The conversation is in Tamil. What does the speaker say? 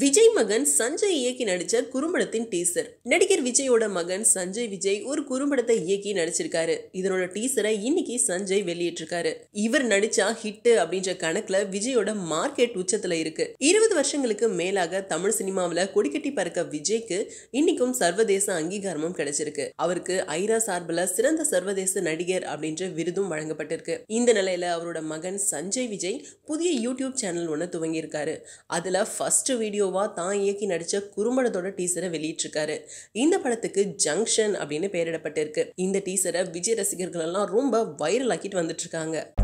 விஜய் மகன் சஞ்சய் இயக்கி நடிச்ச குறும்படத்தின் டீசர் நடிகர் விஜயோட மகன் சஞ்சய் விஜய் ஒரு குறும்படத்தை இயக்கி நடிச்சிருக்காரு இதனோட டீசரை இன்னைக்கு சஞ்சய் வெளியிட்டிருக்காரு இவர் நடிச்சா ஹிட் அப்படின்ற கணக்குல விஜயோட மார்க்கெட் உச்சத்துல இருக்கு இருபது வருஷங்களுக்கு மேலாக தமிழ் சினிமாவில கொடிக்கட்டி பறக்க விஜய்க்கு இன்னைக்கும் சர்வதேச அங்கீகாரமும் கிடைச்சிருக்கு அவருக்கு ஐரா சார்பில் சிறந்த சர்வதேச நடிகர் அப்படின்ற விருதும் வழங்கப்பட்டிருக்கு இந்த நிலையில அவரோட மகன் சஞ்சய் விஜய் புதிய யூடியூப் சேனல் ஒன்று துவங்கியிருக்காரு அதுல ஃபர்ஸ்ட் வீடியோ ஹீரோவாக தான் இயக்கி நடித்த குறும்படத்தோட டீசரை வெளியிட்டிருக்காரு இந்த படத்துக்கு ஜங்ஷன் அப்படின்னு பெயரிடப்பட்டிருக்கு இந்த டீசரை விஜய் ரசிகர்கள் எல்லாம் ரொம்ப வைரல் ஆக்கிட்டு வந்துட்டு இருக்காங்க